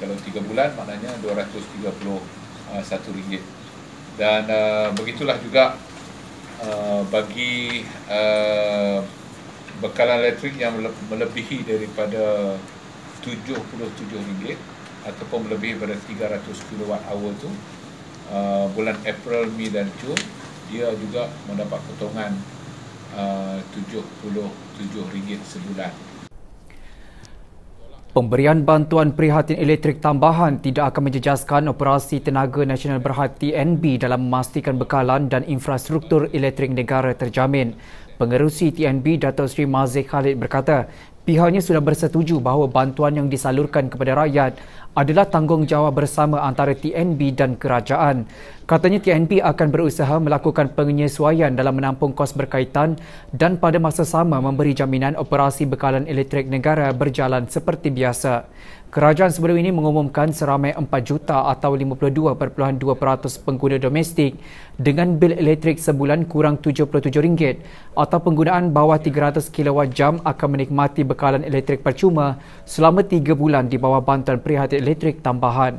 kalau 3 bulan maknanya RM231 dan uh, begitulah juga uh, bagi uh, bekalan elektrik yang melebihi daripada RM77 ataupun melebihi daripada 300 kWh tu uh, bulan April, Mei dan Jun dia juga mendapat potongan RM77 uh, sebulan Pemberian bantuan prihatin elektrik tambahan tidak akan menjejaskan operasi Tenaga Nasional Berhad TNB dalam memastikan bekalan dan infrastruktur elektrik negara terjamin. Pengerusi TNB Dato' Sri Mazik Khalid berkata, pihaknya sudah bersetuju bahawa bantuan yang disalurkan kepada rakyat adalah tanggungjawab bersama antara TNB dan kerajaan. Katanya TNB akan berusaha melakukan penyesuaian dalam menampung kos berkaitan dan pada masa sama memberi jaminan operasi bekalan elektrik negara berjalan seperti biasa. Kerajaan sebelum ini mengumumkan seramai 4 juta atau 52.2% pengguna domestik dengan bil elektrik sebulan kurang RM77 atau penggunaan bawah 300 kWh akan menikmati bekalan elektrik percuma selama 3 bulan di bawah bantuan prihatin elektrik tambahan.